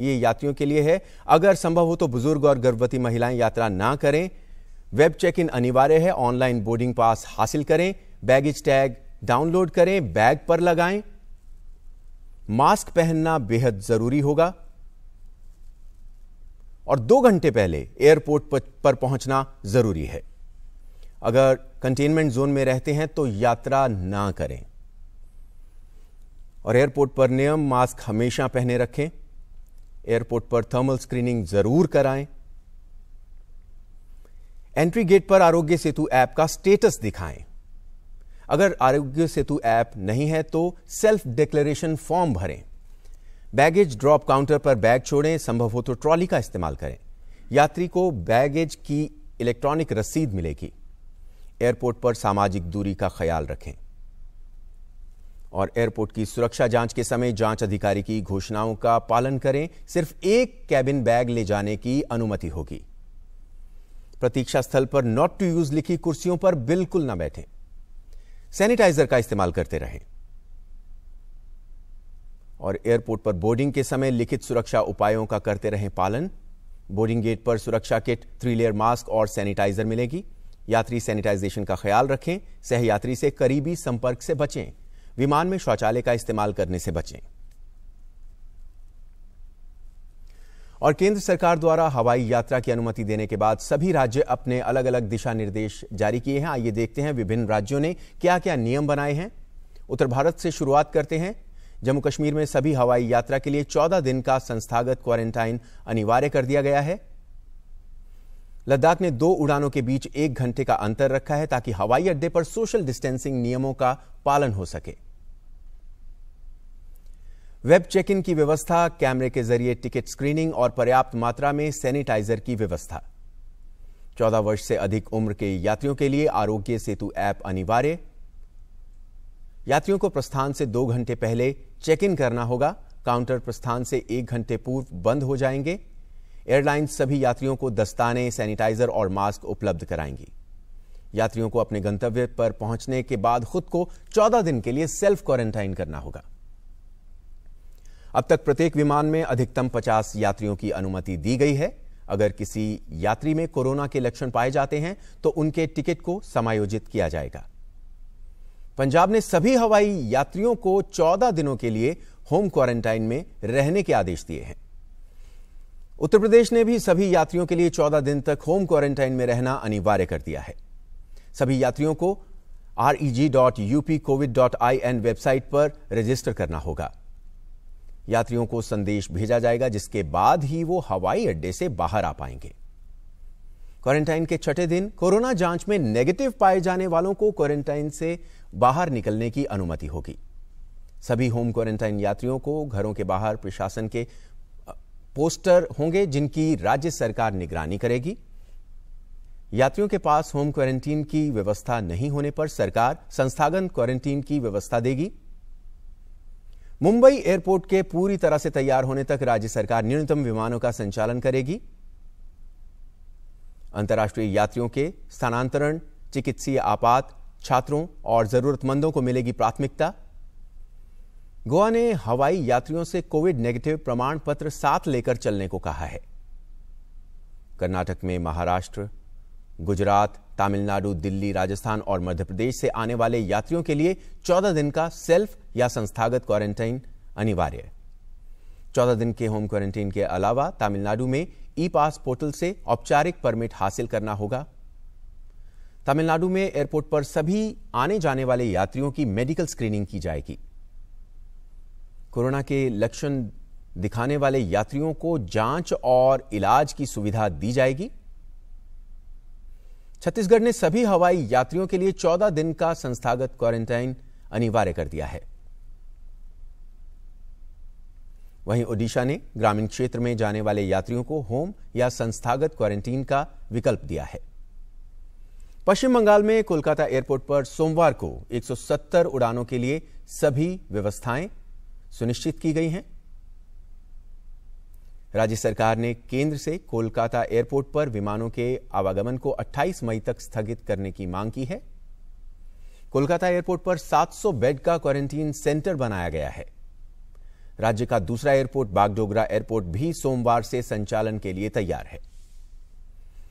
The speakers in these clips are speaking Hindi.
ये यात्रियों के लिए है अगर संभव हो तो बुजुर्ग और गर्भवती महिलाएं यात्रा ना करें वेब चेक इन अनिवार्य है ऑनलाइन बोर्डिंग पास हासिल करें बैगेज टैग डाउनलोड करें बैग पर लगाएं मास्क पहनना बेहद जरूरी होगा और दो घंटे पहले एयरपोर्ट पर पहुंचना जरूरी है अगर कंटेनमेंट जोन में रहते हैं तो यात्रा ना करें और एयरपोर्ट पर नियम मास्क हमेशा पहने रखें एयरपोर्ट पर थर्मल स्क्रीनिंग जरूर कराएं एंट्री गेट पर आरोग्य सेतु ऐप का स्टेटस दिखाएं अगर आरोग्य सेतु ऐप नहीं है तो सेल्फ डिक्लेरेशन फॉर्म भरें बैगेज ड्रॉप काउंटर पर बैग छोड़ें संभव हो तो ट्रॉली का इस्तेमाल करें यात्री को बैगेज की इलेक्ट्रॉनिक रसीद मिलेगी एयरपोर्ट पर सामाजिक दूरी का ख्याल रखें और एयरपोर्ट की सुरक्षा जांच के समय जांच अधिकारी की घोषणाओं का पालन करें सिर्फ एक कैबिन बैग ले जाने की अनुमति होगी प्रतीक्षा स्थल पर नॉट टू यूज लिखी कुर्सियों पर बिल्कुल ना बैठें सैनिटाइजर का इस्तेमाल करते रहें और एयरपोर्ट पर बोर्डिंग के समय लिखित सुरक्षा उपायों का करते रहें पालन बोर्डिंग गेट पर सुरक्षा किट थ्री लेयर मास्क और सैनिटाइजर मिलेगी यात्री सैनिटाइजेशन का ख्याल रखें सहयात्री से करीबी संपर्क से बचें विमान में शौचालय का इस्तेमाल करने से बचें और केंद्र सरकार द्वारा हवाई यात्रा की अनुमति देने के बाद सभी राज्य अपने अलग अलग दिशा निर्देश जारी किए हैं आइए देखते हैं विभिन्न राज्यों ने क्या क्या नियम बनाए हैं उत्तर भारत से शुरुआत करते हैं जम्मू कश्मीर में सभी हवाई यात्रा के लिए 14 दिन का संस्थागत क्वारंटाइन अनिवार्य कर दिया गया है लद्दाख ने दो उड़ानों के बीच एक घंटे का अंतर रखा है ताकि हवाई अड्डे पर सोशल डिस्टेंसिंग नियमों का पालन हो सके वेब चेक इन की व्यवस्था कैमरे के जरिए टिकट स्क्रीनिंग और पर्याप्त मात्रा में सैनिटाइजर की व्यवस्था चौदह वर्ष से अधिक उम्र के यात्रियों के लिए आरोग्य सेतु ऐप अनिवार्य यात्रियों को प्रस्थान से दो घंटे पहले चेक इन करना होगा काउंटर प्रस्थान से एक घंटे पूर्व बंद हो जाएंगे एयरलाइंस सभी यात्रियों को दस्ताने सैनिटाइजर और मास्क उपलब्ध कराएंगी यात्रियों को अपने गंतव्य पर पहुंचने के बाद खुद को 14 दिन के लिए सेल्फ क्वारंटाइन करना होगा अब तक प्रत्येक विमान में अधिकतम 50 यात्रियों की अनुमति दी गई है अगर किसी यात्री में कोरोना के लक्षण पाए जाते हैं तो उनके टिकट को समायोजित किया जाएगा पंजाब ने सभी हवाई यात्रियों को 14 दिनों के लिए होम क्वारंटाइन में रहने के आदेश दिए हैं उत्तर प्रदेश ने भी सभी यात्रियों के लिए 14 दिन तक होम क्वारंटाइन में रहना अनिवार्य कर दिया है सभी यात्रियों को REG dot UP Covid dot I N website पर रजिस्टर करना होगा यात्रियों को संदेश भेजा जाएगा जिसके बाद ही वो हवाई अड्डे से बाहर आ पाएंगे क्वारंटाइन के छठे दिन कोरोना जांच में नेगेटिव पाए जाने वालों को क्वारंटाइन से बाहर निकलने की अनुमति होगी सभी होम क्वारंटाइन यात्रियों को घरों के बाहर प्रशासन के पोस्टर होंगे जिनकी राज्य सरकार निगरानी करेगी यात्रियों के पास होम क्वारंटीन की व्यवस्था नहीं होने पर सरकार संस्थागत क्वारंटीन की व्यवस्था देगी मुंबई एयरपोर्ट के पूरी तरह से तैयार होने तक राज्य सरकार न्यूनतम विमानों का संचालन करेगी अंतर्राष्ट्रीय यात्रियों के स्थानांतरण चिकित्सीय आपात छात्रों और जरूरतमंदों को मिलेगी प्राथमिकता गोवा ने हवाई यात्रियों से कोविड नेगेटिव प्रमाण पत्र साथ लेकर चलने को कहा है कर्नाटक में महाराष्ट्र गुजरात तमिलनाडु दिल्ली राजस्थान और मध्य प्रदेश से आने वाले यात्रियों के लिए 14 दिन का सेल्फ या संस्थागत क्वारंटाइन अनिवार्य है दिन के होम क्वारंटाइन के अलावा तमिलनाडु में ई पास पोर्टल से औपचारिक परमिट हासिल करना होगा तमिलनाडु में एयरपोर्ट पर सभी आने जाने वाले यात्रियों की मेडिकल स्क्रीनिंग की जाएगी कोरोना के लक्षण दिखाने वाले यात्रियों को जांच और इलाज की सुविधा दी जाएगी छत्तीसगढ़ ने सभी हवाई यात्रियों के लिए 14 दिन का संस्थागत क्वारंटाइन अनिवार्य कर दिया है वहीं ओडिशा ने ग्रामीण क्षेत्र में जाने वाले यात्रियों को होम या संस्थागत क्वारंटीन का विकल्प दिया है पश्चिम बंगाल में कोलकाता एयरपोर्ट पर सोमवार को 170 उड़ानों के लिए सभी व्यवस्थाएं सुनिश्चित की गई हैं राज्य सरकार ने केंद्र से कोलकाता एयरपोर्ट पर विमानों के आवागमन को 28 मई तक स्थगित करने की मांग की है कोलकाता एयरपोर्ट पर 700 बेड का क्वारंटीन सेंटर बनाया गया है राज्य का दूसरा एयरपोर्ट बागडोगरा एयरपोर्ट भी सोमवार से संचालन के लिए तैयार है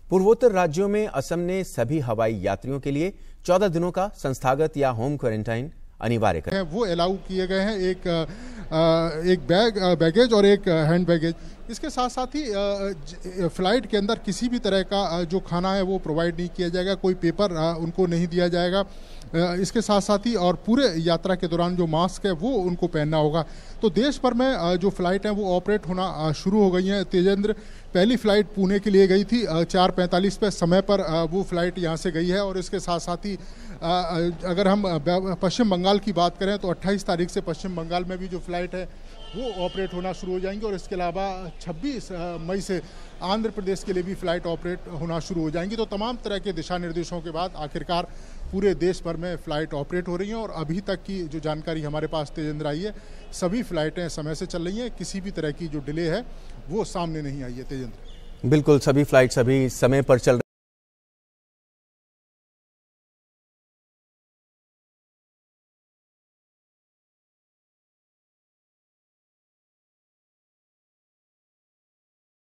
पूर्वोत्तर राज्यों में असम ने सभी हवाई यात्रियों के लिए 14 दिनों का संस्थागत या होम क्वारंटाइन अनिवार्य कर वो अलाउ किए गए हैं एक एक बैग बैगेज और एक हैंड बैगेज इसके साथ साथ ही फ्लाइट के अंदर किसी भी तरह का जो खाना है वो प्रोवाइड नहीं किया जाएगा कोई पेपर उनको नहीं दिया जाएगा इसके साथ साथ ही और पूरे यात्रा के दौरान जो मास्क है वो उनको पहनना होगा तो देश भर में जो फ्लाइट हैं वो ऑपरेट होना शुरू हो गई हैं तेजेंद्र पहली फ़्लाइट पुणे के लिए गई थी चार पैंतालीस पे समय पर वो फ़्लाइट यहाँ से गई है और इसके साथ साथ ही अगर हम पश्चिम बंगाल की बात करें तो 28 तारीख से पश्चिम बंगाल में भी जो फ्लाइट है वो ऑपरेट होना शुरू हो जाएंगी और इसके अलावा 26 मई से आंध्र प्रदेश के लिए भी फ्लाइट ऑपरेट होना शुरू हो जाएंगी तो तमाम तरह के दिशा निर्देशों के बाद आखिरकार पूरे देश भर में फ़्लाइट ऑपरेट हो रही हैं और अभी तक की जो जानकारी हमारे पास तेजेंद्र आई है सभी फ़्लाइटें समय से चल रही हैं किसी भी तरह की जो डिले है वो सामने नहीं आई है तेजेंद्र बिल्कुल सभी फ्लाइट सभी समय पर चल